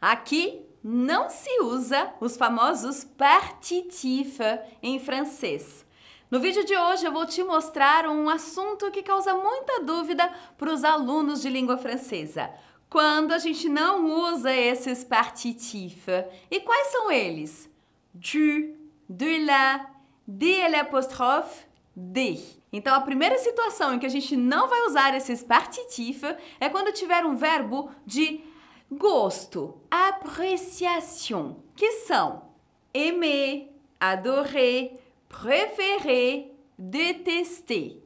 Aqui não se usa os famosos partitifs em francês. No vídeo de hoje eu vou te mostrar um assunto que causa muita dúvida para os alunos de língua francesa. Quando a gente não usa esses partitifs. E quais são eles? Du, de la, de l'apostrophe, de. Então, a primeira situação em que a gente não vai usar esses partitifs é quando tiver um verbo de Gosto, apreciação, que são aimer, adorer, préférer, détester.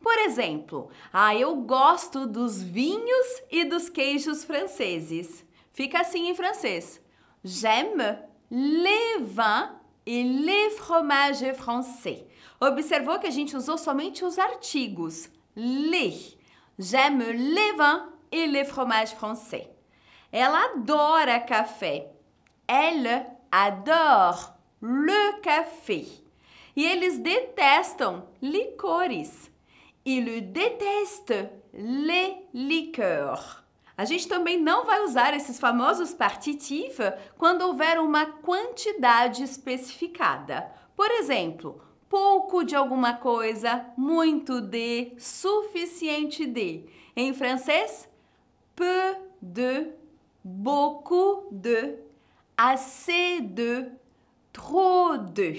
Por exemplo, ah, eu gosto dos vinhos e dos queijos franceses. Fica assim em francês. J'aime les vins et les fromages français. Observou que a gente usou somente os artigos. Les. J'aime les vins et les fromages français. Ela adora café. Elle adore le café. E eles detestam licores. Ils détestent les liqueurs. A gente também não vai usar esses famosos partitivos quando houver uma quantidade especificada. Por exemplo, pouco de alguma coisa, muito de, suficiente de. Em francês, peu de beaucoup de, assez de, trop de.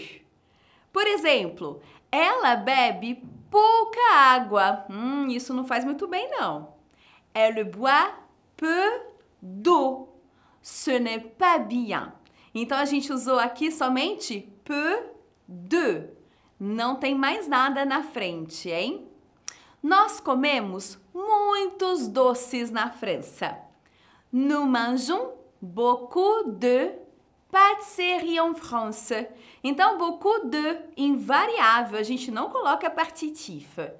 Por exemplo, ela bebe pouca água. Hum, isso não faz muito bem, não. Elle boit peu d'eau. Ce n'est pas bien. Então a gente usou aqui somente peu de. Não tem mais nada na frente, hein? Nós comemos muitos doces na França. Nous mangeons beaucoup de pâtisserie en France. Então, beaucoup de invariável, a gente não coloca partitiva.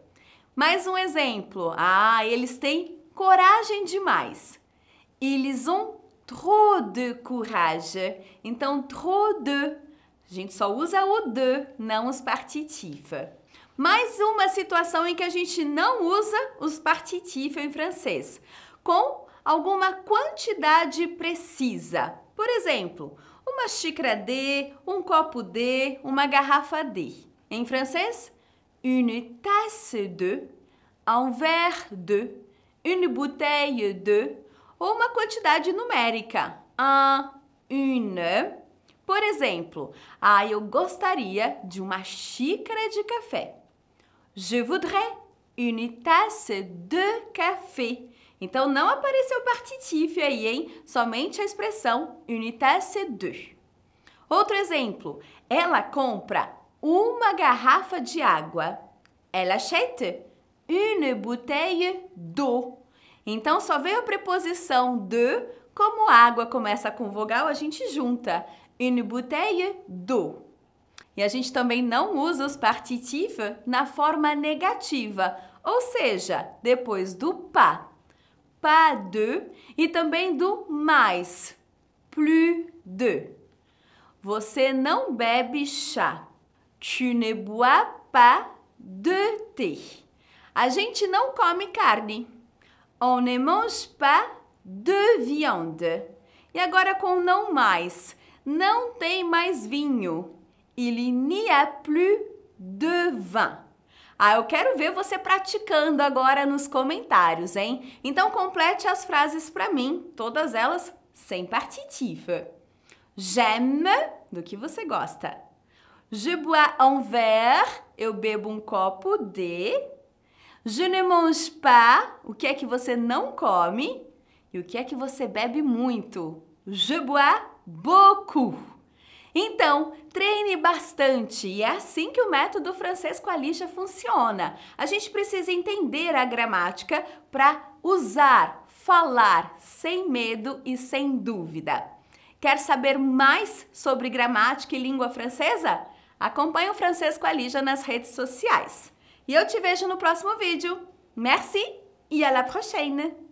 Mais um exemplo. Ah, eles têm coragem demais. Ils ont trop de courage. Então, trop de, a gente só usa o de, não os partitiva. Mais uma situação em que a gente não usa os partitifs em francês. Com alguma quantidade precisa. Por exemplo, uma xícara de, um copo de, uma garrafa de. Em francês, une tasse de, un verre de, une bouteille de, ou uma quantidade numérica. Un, une. Por exemplo, ah, eu gostaria de uma xícara de café. Je voudrais une tasse de café. Então não apareceu partitife aí, hein? Somente a expressão unité c'est deux. Outro exemplo, ela compra uma garrafa de água. Ela achète une bouteille d'eau. Então só veio a preposição de, como água começa com vogal, a gente junta une bouteille d'eau. E a gente também não usa os partitifs na forma negativa, ou seja, depois do pa pas de e também do mais, plus de. Você não bebe chá. Tu ne bois pas de thé. A gente não come carne. On ne mange pas de viande. E agora com não mais. Não tem mais vinho. Il n'y a plus de vin. Ah, eu quero ver você praticando agora nos comentários, hein? Então complete as frases para mim, todas elas sem partitiva. J'aime, do que você gosta. Je bois un verre, eu bebo um copo de. Je ne mange pas, o que é que você não come? E o que é que você bebe muito? Je bois beaucoup. Então, treine bastante e é assim que o método francês com a lixa funciona. A gente precisa entender a gramática para usar, falar sem medo e sem dúvida. Quer saber mais sobre gramática e língua francesa? Acompanhe o Francês com a Lígia nas redes sociais. E eu te vejo no próximo vídeo. Merci e à la prochaine!